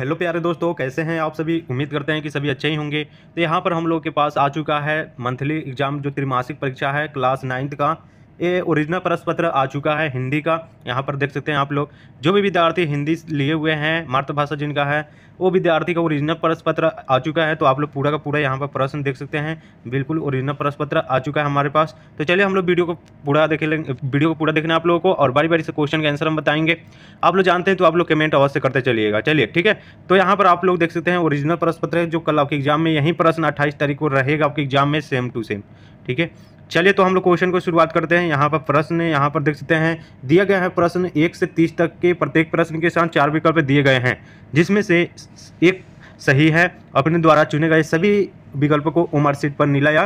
hello प्यारे दोस्तों कैसे हैं आप सभी उम्मीद करते हैं कि सभी अच्छे ही होंगे तो यहाँ पर हम लोग के पास आ चुका है मंथली एग्जाम जो त्रिमासिक परीक्षा है क्लास नाइन्थ का ये ओरिजिनल प्रश्न पत्र आ चुका है हिंदी का यहाँ पर देख सकते हैं आप लोग जो भी विद्यार्थी हिंदी लिए हुए हैं मातृभाषा जिनका है वो विद्यार्थी का ओरिजिनल परस पत्र आ चुका है तो आप लोग पूरा का पूरा यहाँ पर प्रश्न देख सकते हैं बिल्कुल ओरिजिनल प्रश्न पत्र आ चुका है हमारे पास तो चलिए हम लोग वीडियो को पूरा देख लेंगे वीडियो को पूरा देखना आप लोगों को और बारी बारी से क्वेश्चन का आंसर हम बताएंगे आप लोग जानते हैं तो आप लोग कमेंट अवश्य करते चलिएगा चलिए ठीक है तो यहाँ पर आप लोग देख सकते हैं ओरिजिनल प्रश्न पत्र है जो कल आपके एग्जाम में यही प्रश्न अट्ठाईस तारीख को रहेगा आपके एग्जाम में सेम टू सेम ठीक है चलिए तो हम लोग क्वेश्चन को शुरुआत करते हैं यहाँ पर प्रश्न यहाँ पर देख सकते हैं दिया गया है प्रश्न एक से तीस तक के प्रत्येक प्रश्न के साथ चार विकल्प दिए गए हैं जिसमें से एक सही है अपने द्वारा चुने गए सभी विकल्पों को उमर सीट पर नीला या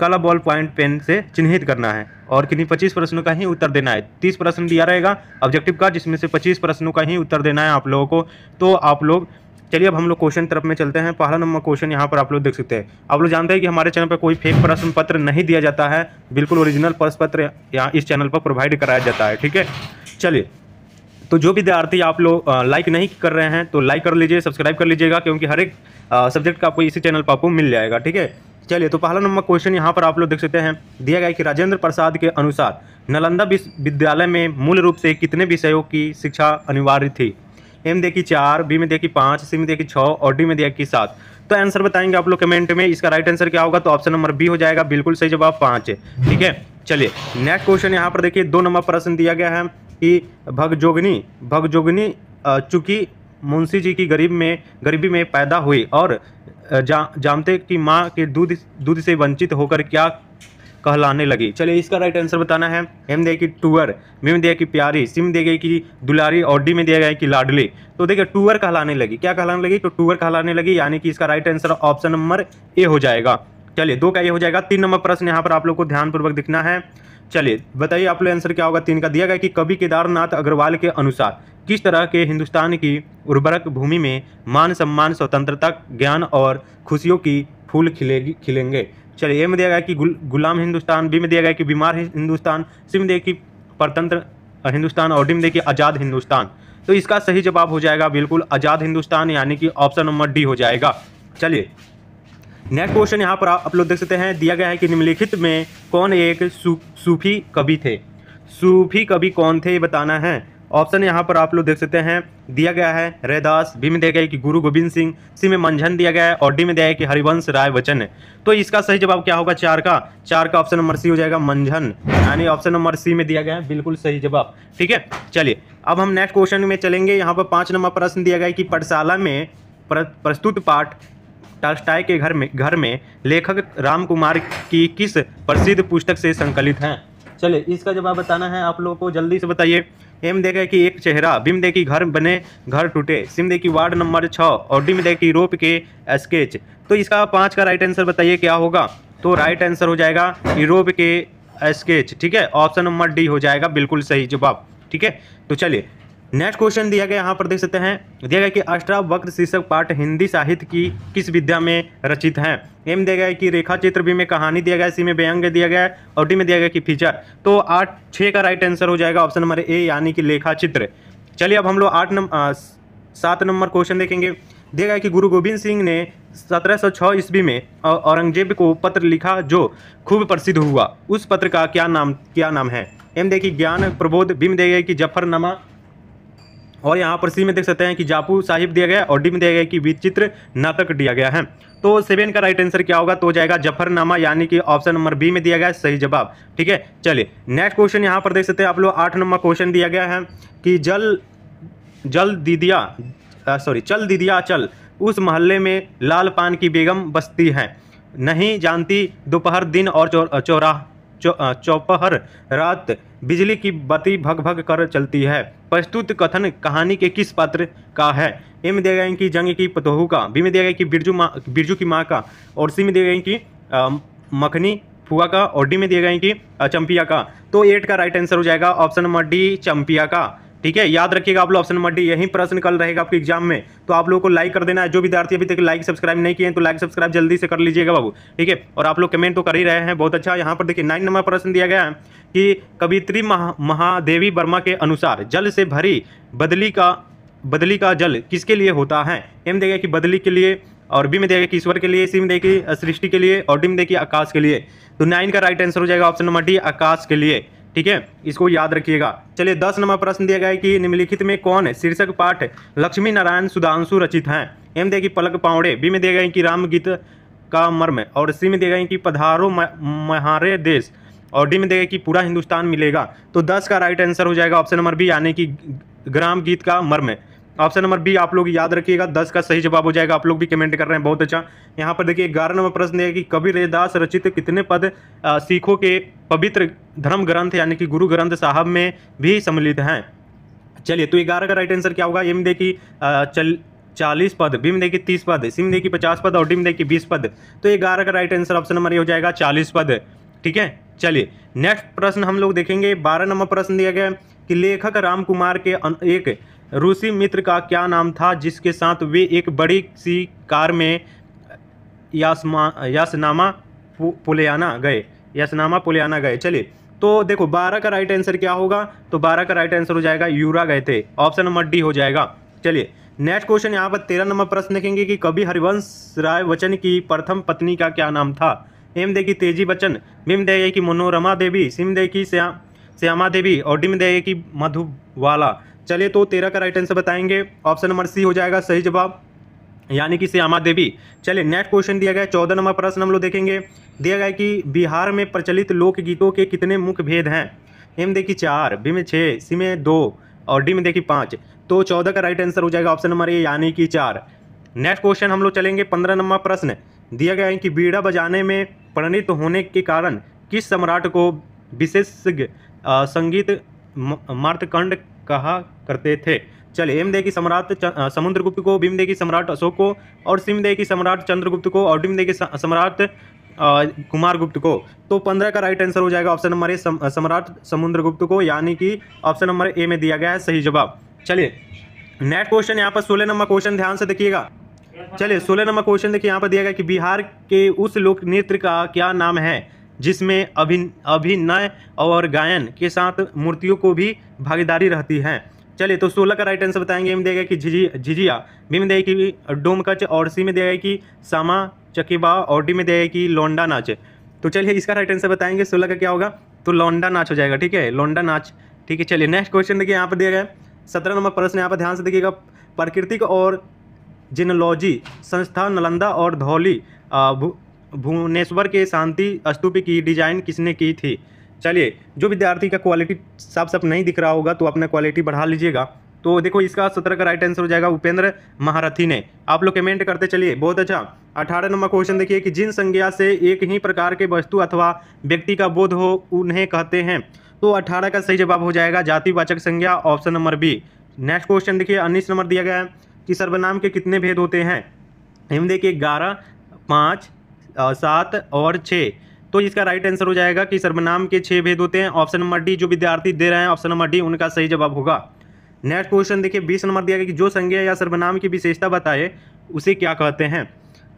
काला बॉल पॉइंट पेन से चिन्हित करना है और किन्हीं पच्चीस प्रश्नों का ही उत्तर देना है तीस प्रश्न दिया रहेगा ऑब्जेक्टिव का जिसमें से पच्चीस प्रश्नों का ही उत्तर देना है आप लोगों को तो आप लोग चलिए अब हम लोग क्वेश्चन तरफ में चलते हैं पहला नंबर क्वेश्चन यहाँ पर आप लोग देख सकते हैं आप लोग जानते हैं कि हमारे चैनल पर कोई फेक प्रश्न पत्र नहीं दिया जाता है बिल्कुल ओरिजिनल प्रश्न पत्र यहाँ इस चैनल पर प्रोवाइड कराया जाता है ठीक है चलिए तो जो विद्यार्थी आप लोग लाइक नहीं कर रहे हैं तो लाइक कर लीजिए सब्सक्राइब कर लीजिएगा क्योंकि हर एक सब्जेक्ट का आपको इसी चैनल पर आपको मिल जाएगा ठीक है चलिए तो पहला नंबर क्वेश्चन यहाँ पर आप लोग देख सकते हैं दिया गया कि राजेंद्र प्रसाद के अनुसार नालंदा विश्वविद्यालय में मूल रूप से कितने विषयों की शिक्षा अनिवार्य थी एम देखी चार बी में देखी पाँच सी में देखी छः और डी में देखी सात तो आंसर बताएंगे आप लोग कमेंट में इसका राइट आंसर क्या होगा तो ऑप्शन नंबर बी हो जाएगा बिल्कुल सही जवाब पाँच ठीक है चलिए नेक्स्ट क्वेश्चन यहाँ पर देखिए दो नंबर प्रश्न दिया गया है कि भगजोगनी भगजोगनी चूंकि मुंशी जी की गरीब में गरीबी में पैदा हुई और जा, जानते कि माँ के दूध दूध से वंचित होकर क्या कहलाने लगी चलिए इसका राइट आंसर बताना है एम दिया कि टूअर बी में दिया कि प्यारी सी में दिया गया कि दुलारी और डी में दिया गया कि लाडली तो देखिए टूअर कहलाने लगी क्या कहलाने लगी तो टूअर कहलाने लगी यानी कि इसका right answer option number A हो जाएगा चलिए दो का ये हो जाएगा तीन नंबर प्रश्न यहाँ पर आप लोग को ध्यानपूर्वक दिखना है चलिए बताइए आप लोग आंसर क्या होगा तीन का दिया गया कि कवि केदारनाथ अग्रवाल के अनुसार किस तरह के हिंदुस्तान की उर्वरक भूमि में मान सम्मान स्वतंत्रता ज्ञान और खुशियों की फूल खिलेगी खिलेंगे चलिए ये में दिया गया कि गुल, गुलाम हिंदुस्तान बी में दिया गया कि बीमार हिंदुस्तान सी में दिया कि परतंत्र हिंदुस्तान और डी में देखिए आज़ाद हिंदुस्तान तो इसका सही जवाब हो जाएगा बिल्कुल आज़ाद हिंदुस्तान यानी कि ऑप्शन नंबर डी हो जाएगा चलिए नेक्स्ट क्वेश्चन यहाँ पर आप लोग देख सकते हैं दिया गया है कि निम्नलिखित में कौन एक सूफी कवि थे सूफी कवि कौन थे बताना है ऑप्शन यहाँ पर आप लोग देख सकते हैं दिया गया है रैदास बी में दिया गया है कि गुरु गोविंद सिंह सी में मंझन दिया गया है और डी में दिया है कि हरिवंश राय वचन है तो इसका सही जवाब क्या होगा चार का चार का ऑप्शन नंबर सी हो जाएगा मंझन यानी ऑप्शन नंबर सी में दिया गया है बिल्कुल सही जवाब ठीक है चलिए अब हम नेक्स्ट क्वेश्चन में चलेंगे यहाँ पर पाँच नंबर प्रश्न दिया गया है कि पाठशाला में प्रस्तुत पाठ टाय के घर में घर में लेखक राम कुमार की किस प्रसिद्ध पुस्तक से संकलित हैं चलिए इसका जवाब बताना है आप लोगों को जल्दी से बताइए एम देगा कि एक चेहरा बिम दे की घर बने घर टूटे सिम दे की वार्ड नंबर छः और डिम दे की रोप के स्केच तो इसका पाँच का राइट आंसर बताइए क्या होगा तो राइट आंसर हो जाएगा यूरोप के स्केच ठीक है ऑप्शन नंबर डी हो जाएगा बिल्कुल सही जवाब ठीक है तो चलिए नेक्स्ट क्वेश्चन दिया गया यहाँ पर देख सकते हैं दिया गया कि अष्टावक्र शीर्षक पाठ हिंदी साहित्य की किस विद्या में रचित है एम दिया गया कि रेखा चित्र भी में कहानी दिया गया सी में व्यंग दिया गया और डी में दिया गया कि फीचर तो आठ छः का राइट आंसर हो जाएगा ऑप्शन नंबर ए यानी कि लेखा चित्र चलिए अब हम लोग आठ नंबर सात नंबर क्वेश्चन देखेंगे दिया गया कि गुरु गोविंद सिंह ने सत्रह ईस्वी में औरंगजेब को पत्र लिखा जो खूब प्रसिद्ध हुआ उस पत्र का क्या नाम क्या नाम है एम देखिए ज्ञान प्रबोध दे देगा कि जफरनामा और यहाँ पर सी में देख सकते हैं कि जापू साहिब दिया गया और डी में दिया गया कि विचित्र नाटक दिया गया है तो सेवन का राइट आंसर क्या होगा तो हो जाएगा जफरनामा यानी कि ऑप्शन नंबर बी में दिया गया सही जवाब ठीक है चलिए नेक्स्ट क्वेश्चन यहाँ पर देख सकते हैं आप लोग आठ नंबर क्वेश्चन दिया गया है कि जल जल दीदिया सॉरी चल दीदिया चल उस मोहल्ले में लाल पान की बेगम बस्ती है नहीं जानती दोपहर दिन और चौराह चौपहर रात बिजली की बत्ती भग भग कर चलती है प्रस्तुत कथन कहानी के किस पात्र का है ए में दिया गया कि जंग की पतोहू का बी में दिया गया कि बिरजू माँ बिरजू की माँ का और सी में दिया गया कि मखनी फुआ का और डी में दिया गया कि चंपिया का तो एट का राइट आंसर हो जाएगा ऑप्शन नंबर डी चंपिया का ठीक है याद रखिएगा आप लोग ऑप्शन नंबर डी यही प्रश्न कल रहेगा आपके एग्जाम में तो आप लोगों को लाइक कर देना है जो विद्यार्थी अभी तक लाइक सब्सक्राइब नहीं किए हैं तो लाइक सब्सक्राइब जल्दी से कर लीजिएगा बाबू ठीक है और आप लोग कमेंट तो कर ही रहे हैं बहुत अच्छा यहाँ पर देखिए नाइन नंबर प्रश्न दिया गया है कि कवित्री महा, महादेवी वर्मा के अनुसार जल से भरी बदली का बदली का जल किसके लिए होता है एम देगा कि बदली के लिए और बी में देगा कि ईश्वर के लिए सी में देगी सृष्टि के लिए और डी में देखिए आकाश के लिए तो नाइन का राइट आंसर हो जाएगा ऑप्शन नंबर डी आकाश के लिए ठीक है इसको याद रखिएगा चलिए दस नंबर प्रश्न दिया गया है कि निम्नलिखित में कौन शीर्षक पाठ लक्ष्मी नारायण सुधांशु रचित हैं एम देगी पलक पावड़े बी में दिया गया कि राम गीत का मर्म और सी में दिया गया कि पधारो महारे देश और डी में देगा कि पूरा हिंदुस्तान मिलेगा तो दस का राइट आंसर हो जाएगा ऑप्शन नंबर बी यानी कि ग्राम गीत का मर्म ऑप्शन नंबर बी आप लोग याद रखिएगा दस का सही जवाब हो जाएगा आप लोग भी कमेंट कर रहे हैं बहुत अच्छा यहाँ पर देखिए ग्यारह नंबर प्रश्न है कि कवि दास रचित कितने पद सिखों के पवित्र धर्म ग्रंथ यानी कि गुरु ग्रंथ साहब में भी सम्मिलित हैं चलिए तो ग्यारह का राइट आंसर क्या होगा ये में देखिए चल चालीस पद बी में देखिए तीस पद सी में देखिए पचास पद और डी में देखिए बीस पद तो ग्यारह का राइट आंसर ऑप्शन नंबर ये हो जाएगा चालीस पद ठीक है चलिए नेक्स्ट प्रश्न हम लोग देखेंगे बारह नंबर प्रश्न दिया गया कि लेखक राम कुमार के एक रूसी मित्र का क्या नाम था जिसके साथ वे एक बड़ी सी कार में यासमा यासनामा पुलियाना गए यासनामा पुलियाना गए चलिए तो देखो बारह का राइट आंसर क्या होगा तो बारह का राइट आंसर हो जाएगा यूरा गए थे ऑप्शन नंबर डी हो जाएगा चलिए नेक्स्ट क्वेश्चन यहाँ पर तेरह नंबर प्रश्न देखेंगे कि कभी हरिवंश राय बच्चन की प्रथम पत्नी का क्या नाम था एम दे की तेजी बच्चन दे की मनोरमा देवी दे की श्यामा देवी और दे की मधुवाला चलिए तो तेरह का राइट आंसर बताएंगे ऑप्शन नंबर सी हो जाएगा सही जवाब यानी कि श्यामा देवी चलिए नेक्स्ट क्वेश्चन दिया गया चौदह नंबर प्रश्न हम लोग देखेंगे दिया गया कि बिहार में प्रचलित लोकगीतों के कितने मुख्य भेद हैं एम देखिए चार बी में छः सी में दो और डी में देखिए पाँच तो चौदह का राइट आंसर हो जाएगा ऑप्शन नंबर ए यानी कि चार नेक्स्ट क्वेश्चन हम लोग चलेंगे पंद्रह नंबर प्रश्न दिया गया है कि बीड़ा बजाने में परिणित होने के कारण किस सम्राट को विशेषज्ञ संगीत मार्तकंड कहा करते थे चल की सम्राट समुद्रगुप्त को की सम्राट अशोक को और सिमदेगी की सम्राट चंद्रगुप्त को और की सम्राट कुमार गुप्त को तो पंद्रह का राइट आंसर हो जाएगा ऑप्शन नंबर ए सम्राट समुद्रगुप्त को यानी कि ऑप्शन नंबर ए में दिया गया है सही जवाब चलिए नेक्स्ट क्वेश्चन यहाँ पर सोलह नंबर क्वेश्चन ध्यान से देखिएगा चलिए सोलह नंबर क्वेश्चन देखिए यहाँ पर दिया गया कि बिहार के उस लोक नृत्य का क्या नाम है जिसमें अभिन अभिनय और गायन के साथ मूर्तियों को भी भागीदारी रहती है चलिए तो सोलह का राइट आंसर बताएंगे ए देगा कि झिझी झिझिया बी में देगा कि डोमकच और सी में देगा कि सामा चकीबा और डी में देगा कि लौंडा नाच तो चलिए इसका राइट आंसर बताएंगे सोलह का क्या होगा तो लौंडा नाच हो जाएगा ठीक है लौंडा नाच ठीक है चलिए नेक्स्ट क्वेश्चन देखिए यहाँ पर दिया गया सत्रह नंबर प्रश्न यहाँ पर ध्यान से देखिएगा प्राकृतिक और जिनोलॉजी संस्था नालंदा और धौली भुवनेश्वर के शांति स्तूप की डिजाइन किसने की थी चलिए जो विद्यार्थी का क्वालिटी साफ साफ नहीं दिख रहा होगा तो अपना क्वालिटी बढ़ा लीजिएगा तो देखो इसका सत्रह का राइट आंसर हो जाएगा उपेंद्र महारथी ने आप लोग कमेंट करते चलिए बहुत अच्छा अठारह नंबर क्वेश्चन देखिए कि जिन संज्ञा से एक ही प्रकार के वस्तु अथवा व्यक्ति का बोध हो उन्हें कहते हैं तो अठारह का सही जवाब हो जाएगा जातिवाचक संज्ञा option number B next question देखिए उन्नीस नंबर दिया गया है कि सर्वनाम के कितने भेद होते हैं हिम के ग्यारह पाँच सात और छः तो इसका राइट आंसर हो जाएगा कि सर्वनाम के छः भेद होते हैं ऑप्शन नंबर डी जो विद्यार्थी दे रहे हैं ऑप्शन नंबर डी उनका सही जवाब होगा नेक्स्ट क्वेश्चन देखिए बीस नंबर दिया गया कि जो संज्ञा या सर्वनाम की विशेषता बताए उसे क्या कहते हैं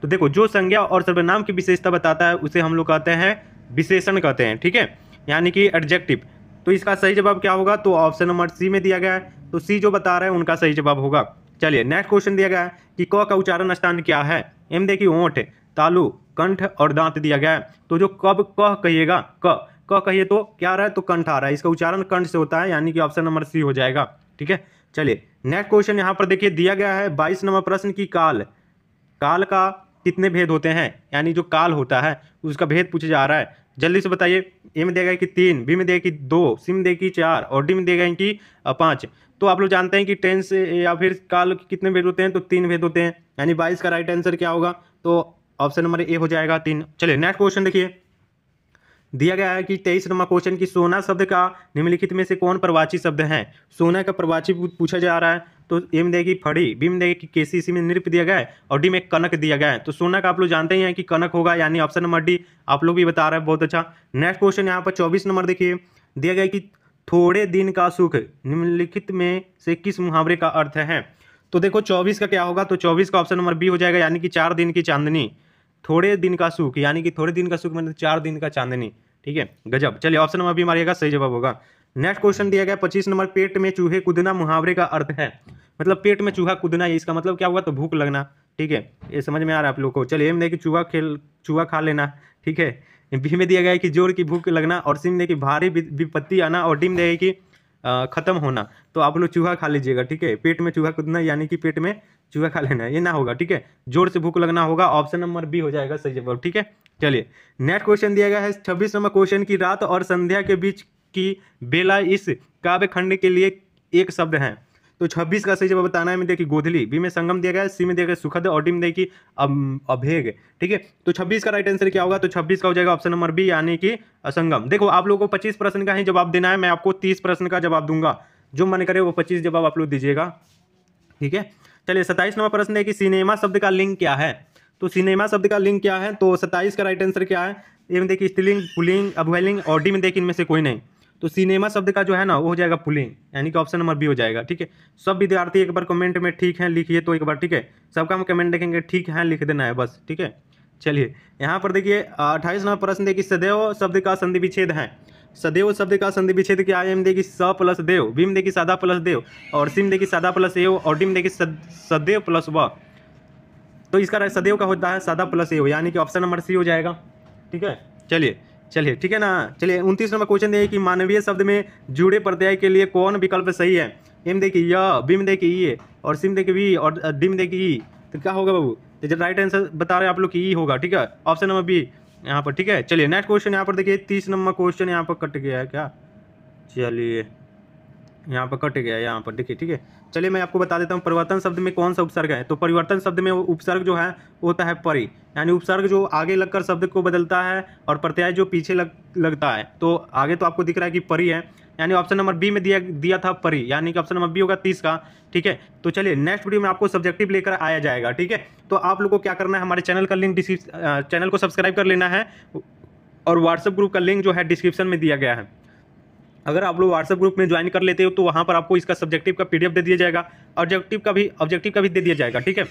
तो देखो जो संज्ञा और सर्वनाम की विशेषता बताता है उसे हम लोग कहते हैं विशेषण कहते हैं ठीक है यानी कि एडजेक्टिव तो इसका सही जवाब क्या होगा तो ऑप्शन नंबर सी में दिया गया है तो सी जो बता रहे हैं उनका सही जवाब होगा चलिए नेक्स्ट क्वेश्चन दिया गया है कि क का उच्चारण स्थान क्या है एम देखिए ओंठ तालु कंठ और दांत दिया गया है तो जो कब कह कहिएगा क क कहिए तो क्या रहा है तो कंठ आ रहा है इसका उच्चारण कंठ से होता है यानी कि ऑप्शन नंबर सी हो जाएगा ठीक है चलिए नेक्स्ट क्वेश्चन यहाँ पर देखिए दिया गया है बाईस नंबर प्रश्न की काल काल का कितने भेद होते हैं यानी जो काल होता है उसका भेद पूछा जा रहा है जल्दी से बताइए ए में देगा कि तीन बी में देगा कि दो सी में देगी चार और डी में देगा कि पाँच तो आप लोग जानते हैं कि टेंस या फिर काल कितने भेद होते हैं तो तीन भेद होते हैं यानी बाईस का राइट आंसर क्या होगा तो ऑप्शन नंबर ए हो जाएगा तीन चलिए नेक्स्ट क्वेश्चन देखिए दिया गया है कि तेईस नंबर क्वेश्चन की सोना शब्द का निम्नलिखित में से कौन प्रवाची शब्द है सोना का प्रवाची पूछा जा रहा है तो ए में देगी फड़ी बी में देगी के सी में नृप दिया गया है और डी में कनक दिया गया है तो सोना का आप लोग जानते ही हैं कि कनक होगा यानी ऑप्शन नंबर डी आप लोग भी बता रहे हैं बहुत अच्छा नेक्स्ट क्वेश्चन यहाँ पर चौबीस नंबर देखिए दिया गया कि थोड़े दिन का सुख निम्नलिखित में से किस मुहावरे का अर्थ है तो देखो चौबीस का क्या होगा तो चौबीस का ऑप्शन नंबर बी हो जाएगा यानी कि चार दिन की चांदनी थोड़े दिन का सुख यानी कि थोड़े दिन का सुख मतलब चार दिन का चांदनी ठीक है गजब चलिए ऑप्शन नंबर भी मारिएगा सही जवाब होगा नेक्स्ट क्वेश्चन दिया गया पच्चीस नंबर पेट में चूहे कूदना मुहावरे का अर्थ है मतलब पेट में चूहा कूदना इसका मतलब क्या हुआ तो भूख लगना ठीक है ये समझ में आ रहा है आप लोग को चलिए एम देखिए चूहा खेल चूहा खा लेना ठीक है बी में दिया गया है कि जोर की भूख लगना और सिम देखिए भारी विपत्ति आना और डीम दे कि ख़त्म होना तो आप लोग चूहा खा लीजिएगा ठीक है पेट में चूहा कूदना यानी कि पेट में चूहा खा लेना ये ना होगा ठीक है जोर से भूख लगना होगा ऑप्शन नंबर बी हो जाएगा सही जवाब ठीक है चलिए नेक्स्ट क्वेश्चन दिया गया है छब्बीस नंबर क्वेश्चन की रात और संध्या के बीच की बेला इस काव्य खंड के लिए एक शब्द है तो 26 का सही जवाब बताना है मैं देखिए गोधली बी में संगम दिया गया सी में दिया गया सुखद और डी में देखिए अभेग ठीक है तो 26 का राइट आंसर क्या होगा तो 26 का हो जाएगा ऑप्शन नंबर बी यानी कि संगम देखो आप लोगों को 25 प्रश्न का ही जवाब देना है मैं आपको 30 प्रश्न का जवाब दूंगा जो मन करे वो पच्चीस जवाब आप लोग दीजिएगा ठीक है चलिए सत्ताईस नंबर प्रश्न है कि सिनेमा शब्द का लिंग क्या है तो सिनेमा शब्द का लिंग क्या है तो सत्ताईस का राइट आंसर क्या है ये में देखिए स्त्रीलिंग पुलिंग अभ्वयलिंग और डी में देखिए इनमें से कोई नहीं तो सिनेमा शब्द का जो है ना वो हो जाएगा पुलिंग यानी कि ऑप्शन नंबर बी हो जाएगा ठीक है सब विद्यार्थी एक बार कमेंट में ठीक है लिखिए तो एक बार ठीक है सबका हम कमेंट देखेंगे ठीक है लिख देना है बस ठीक है चलिए यहाँ पर देखिए अट्ठाईस नंबर प्रश्न देखिए सदैव शब्द का संधि विच्छेद है सदैव शब्द का संधि विच्छेद क्या है एम देखिए स प्लस देव भीम देखिए सादा प्लस देव और सिम देखिए सादा प्लस एव और डिम देखिए सदैव प्लस व तो इसका सदैव का होता है सादा प्लस एव यानी कि ऑप्शन नंबर सी हो जाएगा ठीक है चलिए चलिए ठीक है ना चलिए उनतीस नंबर क्वेश्चन देखिए कि मानवीय शब्द में जुड़े प्रत्यय के लिए कौन विकल्प सही है एम देखिए य बीम देखिए ई और सिम देखिए वी और डिम देखिए ई तो क्या होगा बाबू तो राइट आंसर बता रहे हैं आप लोग कि ई होगा ठीक है ऑप्शन नंबर बी यहाँ पर ठीक है चलिए नेक्स्ट क्वेश्चन यहाँ पर देखिए तीस नंबर क्वेश्चन यहाँ पर कट गया है क्या चलिए यहाँ पर कट गया है यहाँ पर देखिए ठीक है चलिए मैं आपको बता देता हूँ परिवर्तन शब्द में कौन सा उपसर्ग है तो परिवर्तन शब्द में उपसर्ग जो है होता है परी यानी उपसर्ग जो आगे लगकर शब्द को बदलता है और प्रत्यय जो पीछे लग लगता है तो आगे तो आपको दिख रहा है कि परी है यानी ऑप्शन नंबर बी में दिया दिया था परी यानी कि ऑप्शन नंबर बी होगा तीस का ठीक है तो चलिए नेक्स्ट वीडियो में आपको सब्जेक्टिव लेकर आया जाएगा ठीक है तो आप लोग को क्या करना है हमारे चैनल का लिंक चैनल को सब्सक्राइब कर लेना है और व्हाट्सएप ग्रुप का लिंक जो है डिस्क्रिप्शन में दिया गया है अगर आप लोग व्हाट्सअप ग्रुप में ज्वाइन कर लेते हो तो वहाँ पर आपको इसका सब्जेक्टिव का पीडीएफ दे दिया जाएगा ऑब्जेक्टिव का भी ऑब्जेक्टिव का भी दे दिया जाएगा ठीक है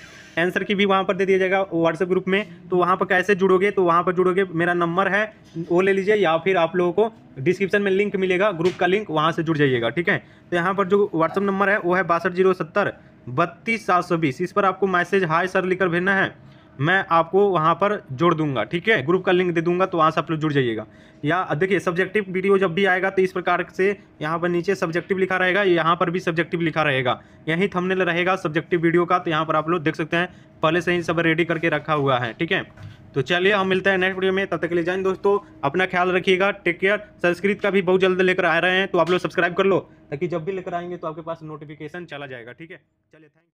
आंसर की भी वहाँ पर दे दिया जाएगा व्हाट्सएप ग्रुप में तो वहाँ पर कैसे जुड़ोगे तो वहाँ पर जुड़ोगे मेरा नंबर है वो ले लीजिए या फिर आप लोगों को डिस्क्रिप्शन में लिंक मिलेगा ग्रुप का लिंक वहाँ से जुड़ जाइएगा ठीक है तो यहाँ पर जो व्हाट्सअप नंबर है वो है बासठ जीरो सत्तर बत्तीस सात सौ बीस इस पर आपको मैसेज हाय सर लिखकर भेजना है मैं आपको वहाँ पर जोड़ दूंगा ठीक है ग्रुप का लिंक दे दूंगा तो वहाँ से आप लोग जुड़ जाइएगा या देखिए सब्जेक्टिव वीडियो जब भी आएगा तो इस प्रकार से यहाँ पर नीचे सब्जेक्टिव लिखा रहेगा यहाँ पर भी सब्जेक्टिव लिखा रहेगा यहीं थंबनेल रहेगा सब्जेक्टिव वीडियो का तो यहाँ पर आप लोग देख सकते हैं पहले से ही सब रेडी करके रखा हुआ है ठीक है तो चलिए हम मिलते हैं नेक्स्ट वीडियो में तब तक के लिए जाए दोस्तों अपना ख्याल रखिएगा टेक केयर संस्कृत का भी बहुत जल्द लेकर आ रहे हैं तो आप लोग सब्सक्राइब कर लो ताकि जब भी लेकर आएंगे तो आपके पास नोटिफिकेशन चला जाएगा ठीक है चलिए थैंक